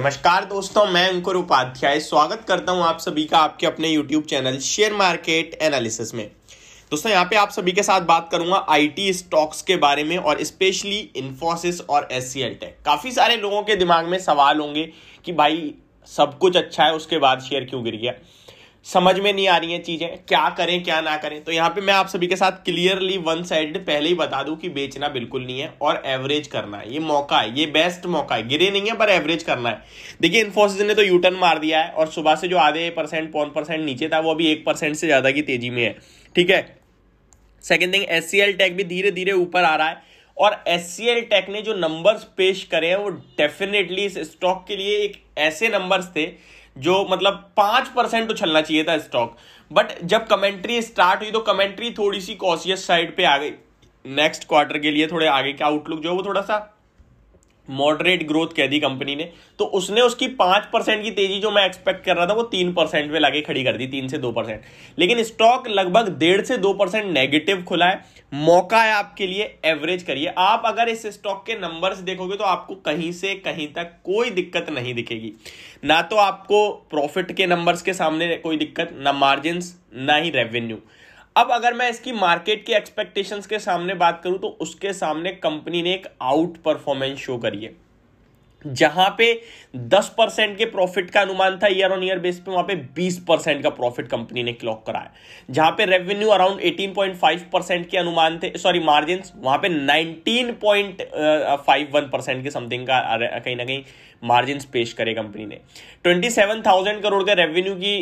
नमस्कार दोस्तों मैं अंकुर उपाध्याय स्वागत करता हूं आप सभी का आपके अपने YouTube channel share market analysis में दोस्तों यहाँ पे आप सभी के साथ बात करूंगा आईटी स्टॉक्स के बारे में और स्पेशली इन्फोसिस और एस टेक काफ़ी सारे लोगों के दिमाग में सवाल होंगे कि भाई सब कुछ अच्छा है उसके बाद शेयर क्यों गिर गया समझ में नहीं आ रही हैं चीज़ें क्या करें क्या ना करें तो यहाँ पे मैं आप सभी के साथ क्लियरली वन साइड पहले ही बता दूं कि बेचना बिल्कुल नहीं है और एवरेज करना है ये मौका है ये बेस्ट मौका है गिरे नहीं है पर एवरेज करना है देखिए इन्फोसिस ने तो यूटर्न मार दिया है और सुबह से जो आधे परसेंट पौन परसेंट नीचे था वो अभी एक परसेंट से ज़्यादा की तेजी में है ठीक है सेकेंड थिंग एस टेक भी धीरे धीरे ऊपर आ रहा है और एस सी एल टेक ने जो नंबर्स पेश करे हैं वो डेफिनेटली इस स्टॉक के लिए एक ऐसे नंबर्स थे जो मतलब पांच परसेंट उछलना तो चाहिए था स्टॉक बट जब कमेंट्री स्टार्ट हुई तो कमेंट्री थोड़ी सी कॉशियस साइड पे आ गई नेक्स्ट क्वार्टर के लिए थोड़े आगे का आउटलुक जो है वो थोड़ा सा मॉडरेट ग्रोथ कह दी कंपनी ने तो उसने उसकी पांच परसेंट की तेजी जो मैं एक्सपेक्ट कर रहा था वो तीन परसेंट पे लाके खड़ी कर दी तीन से दो परसेंट लेकिन स्टॉक लगभग डेढ़ से दो परसेंट नेगेटिव खुला है मौका है आपके लिए एवरेज करिए आप अगर इस स्टॉक के नंबर्स देखोगे तो आपको कहीं से कहीं तक कोई दिक्कत नहीं दिखेगी ना तो आपको प्रॉफिट के नंबर्स के सामने कोई दिक्कत ना मार्जिन ना ही रेवेन्यू अब अगर मैं इसकी मार्केट के एक्सपेक्टेशंस के सामने बात करूं तो उसके सामने कंपनी ने एक आउट परफॉर्मेंस शो करी है जहां पे 10 परसेंट के प्रॉफिट का अनुमान था ईयर ऑन ईयर बेस पे वहां पे 20 परसेंट का प्रॉफिट कंपनी ने क्लॉक कराया जहां पे रेवेन्यू अराउंड 18.5 परसेंट के अनुमान थे सॉरी मार्जिन वहां पे 19.51 परसेंट uh, के समथिंग का कहीं ना कहीं मार्जिन पेश करे कंपनी ने 27,000 करोड़ के रेवेन्यू की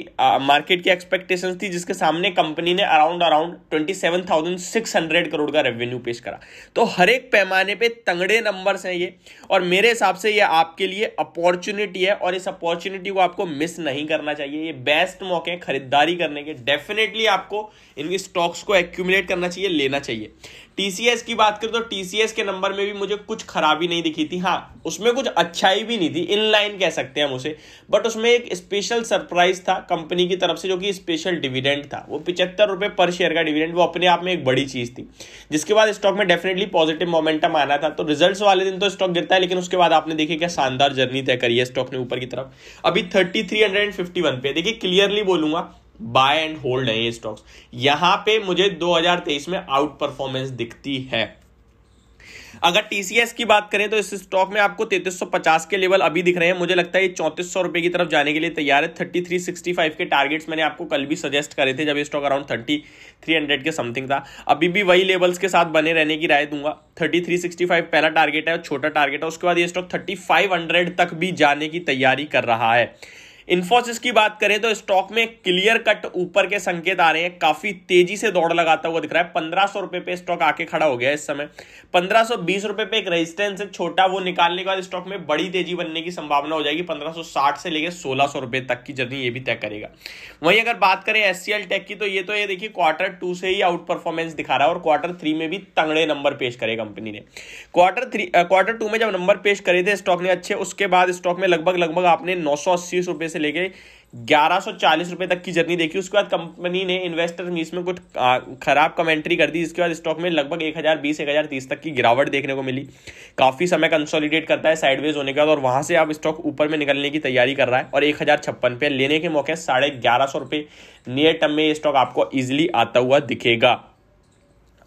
मार्केट uh, की एक्सपेक्टेशन थी जिसके सामने कंपनी ने अराउंड अराउंड 27,600 करोड़ का रेवेन्यू पेश करा तो हर एक पैमाने पे तंगड़े नंबर्स हैं ये और मेरे हिसाब से ये आपके लिए अपॉर्चुनिटी है और इस अपॉर्चुनिटी को आपको मिस नहीं करना चाहिए ये बेस्ट मौके हैं खरीदारी करने के डेफिनेटली आपको इनकी स्टॉक्स को एक्यूमुलेट करना चाहिए लेना चाहिए टीसीएस की बात करें तो टीसीएस के नंबर में भी मुझे कुछ खराबी नहीं दिखी थी हाँ उसमें कुछ अच्छाई भी नहीं थी इनलाइन कह सकते हैं हम उसे बट उसमें एक स्पेशल सरप्राइज था कंपनी की तरफ से जो कि स्पेशल डिविडेंड था वो पिचहत्तर रुपये पर शेयर का डिविडेंड वो अपने आप में एक बड़ी चीज़ थी जिसके बाद स्टॉक में डेफिनेटली पॉजिटिव मोमेंटम आना था तो रिजल्ट वाले दिन तो स्टॉक गिरता है लेकिन उसके बाद आपने देखिए क्या शानदार जर्नी तय करी है स्टॉक ने ऊपर की तरफ अभी थर्टी पे देखिए क्लियरली बोलूंगा बाय एंड होल्ड है ये स्टॉक्स यहां पे मुझे 2023 में आउट परफॉर्मेंस दिखती है अगर टीसीएस की बात करें तो इस स्टॉक में आपको 3350 के लेवल अभी दिख रहे हैं मुझे लगता है ये चौंतीस रुपए की तरफ जाने के लिए तैयार है 3365 के टारगेट्स मैंने आपको कल भी सजेस्ट करे थे जब ये स्टॉक अराउंड 3300 के समथिंग था अभी भी वही लेवल्स के साथ बने रहने की राय दूंगा 3365 पहला टारगेट है छोटा टारगेट है उसके बाद ये स्टॉक 3500 तक भी जाने की तैयारी कर रहा है इन्फोसिस की बात करें तो स्टॉक में क्लियर कट ऊपर के संकेत आ रहे हैं काफी तेजी से दौड़ लगाता हुआ दिख रहा है पंद्रह सौ रुपए पे स्टॉक आके खड़ा हो गया इस समय पंद्रह सौ बीस रुपए पे एक रेजिस्टेंस है छोटा वो निकालने के बाद स्टॉक में बड़ी तेजी बनने की संभावना हो जाएगी पंद्रह सौ साठ से लेकर सोलह सौ रुपए तक की जर्नी ये भी तय करेगा वहीं अगर बात करें एस टेक की तो ये तो ये देखिए क्वार्टर टू से ही आउट परफॉर्मेंस दिखा रहा है और क्वार्टर थ्री में भी तंगड़े नंबर पेश करे कंपनी ने क्वार्टर थ्री क्वार्टर टू में जब नंबर पेश करे थे स्टॉक ने अच्छे उसके बाद स्टॉक में लगभग लगभग आपने नौ सौ अस्सी रुपए से से लेके ग्यारह सौ तक की जर्नी देखी उसके बाद कंपनी ने इन्वेस्टर मीस में कुछ खराब कमेंट्री कर दी जिसके बाद स्टॉक में लगभग एक हज़ार बीस एक हज़ार तीस तक की गिरावट देखने को मिली काफ़ी समय कंसोलिडेट करता है साइडवेज होने के बाद और वहां से आप स्टॉक ऊपर में निकलने की तैयारी कर रहा है और एक पे लेने के मौके साढ़े ग्यारह सौ नियर टर्म में स्टॉक आपको ईजिली आता हुआ दिखेगा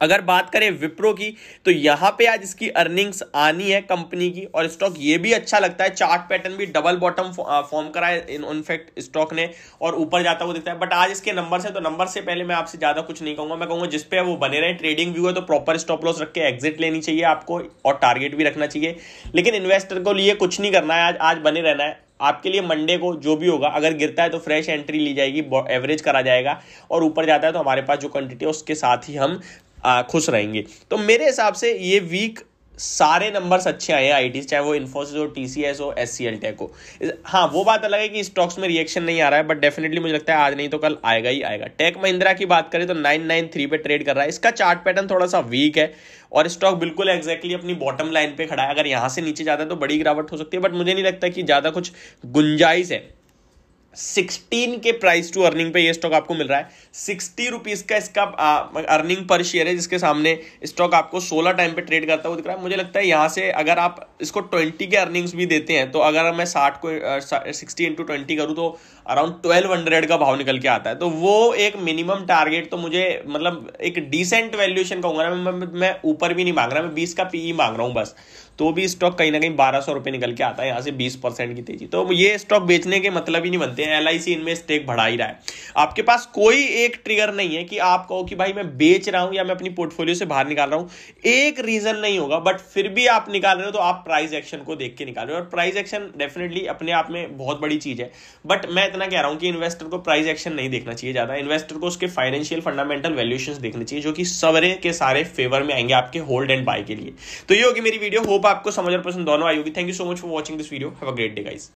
अगर बात करें विप्रो की तो यहाँ पे आज इसकी अर्निंग्स आनी है कंपनी की और स्टॉक ये भी अच्छा लगता है चार्ट पैटर्न भी डबल बॉटम फॉर्म करा है इनफैक्ट स्टॉक ने और ऊपर जाता हुआ दिखता है बट आज इसके नंबर से तो नंबर से पहले मैं आपसे ज़्यादा कुछ नहीं कहूंगा मैं कहूँगा जिसपे वो बने रहे ट्रेडिंग व्यू है तो प्रॉपर स्टॉप लॉस रख के एग्जिट लेनी चाहिए आपको और टारगेट भी रखना चाहिए लेकिन इन्वेस्टर को लिए कुछ नहीं करना है आज आज बने रहना है आपके लिए मंडे को जो भी होगा अगर गिरता है तो फ्रेश एंट्री ली जाएगी एवरेज करा जाएगा और ऊपर जाता है तो हमारे पास जो क्वांटिटी है उसके साथ ही हम खुश रहेंगे तो मेरे हिसाब से ये वीक सारे नंबर्स अच्छे आए हैं आई चाहे वो इन्फोसिस हो टी सी एस हो एस सी एल टेक हो हाँ वो बात अलग है कि स्टॉक्स में रिएक्शन नहीं आ रहा है बट डेफिनेटली मुझे लगता है आज नहीं तो कल आएगा ही आएगा टेक महिंद्रा की बात करें तो नाइन नाइन थ्री पे ट्रेड कर रहा है इसका चार्ट पैटर्न थोड़ा सा वीक है और स्टॉक बिल्कुल एग्जैक्टली अपनी बॉटम लाइन पे खड़ा है अगर यहाँ से नीचे जाता है तो बड़ी गिरावट हो सकती है बट मुझे नहीं लगता कि ज़्यादा कुछ गुंजाइश है सिक्सटीन के प्राइस टू अर्निंग पे ये स्टॉक आपको मिल रहा है सिक्सटी रुपीज का इसका अर्निंग पर शेयर है जिसके सामने स्टॉक आपको सोलह टाइम पे ट्रेड करता हुआ दिख रहा है मुझे लगता है यहाँ से अगर आप इसको ट्वेंटी के अर्निंग्स भी देते हैं तो अगर मैं साठ को सिक्सटी इंटू ट्वेंटी करूँ तो अराउंड ट्वेल्व हंड्रेड का भाव निकल के आता है तो वो एक मिनिमम टारगेट तो मुझे मतलब एक डिसेंट वैल्यूएशन कहूंगा ना मैं ऊपर भी नहीं मांग रहा मैं बीस का पीई e मांग रहा हूँ बस तो भी स्टॉक कहीं ना कहीं बारह सौ रुपये निकल के आता है यहाँ से बीस परसेंट की तेजी तो ये स्टॉक बेचने के मतलब ही नहीं बनते हैं एल इनमें स्टेक बढ़ा ही रहा है आपके पास कोई एक ट्रिगर नहीं है कि आप कहो कि भाई मैं बेच रहा हूँ या मैं अपनी पोर्टफोलियो से बाहर निकाल रहा हूँ एक रीजन नहीं होगा बट फिर भी आप निकाल रहे हो तो आप प्राइस एक्शन को देख के निकाल रहे हो और प्राइस एक्शन डेफिनेटली अपने आप में बहुत बड़ी चीज है बट मैं इतना कह रहा हूं कि इन्वेस्टर को प्राइस एक्शन नहीं देखना चाहिए ज़्यादा इन्वेस्टर को उसके फाइनेंशियल फंडामेंटल वैल्यूशन देखने चाहिए जो कि सवरे के सारे फेवर में आएंगे आपके होल्ड एंड बाय के लिए तो ये होगी मेरी वीडियो होप आपको समझ और पसंद दोनों आई होगी thank you so much for watching this video have a great day guys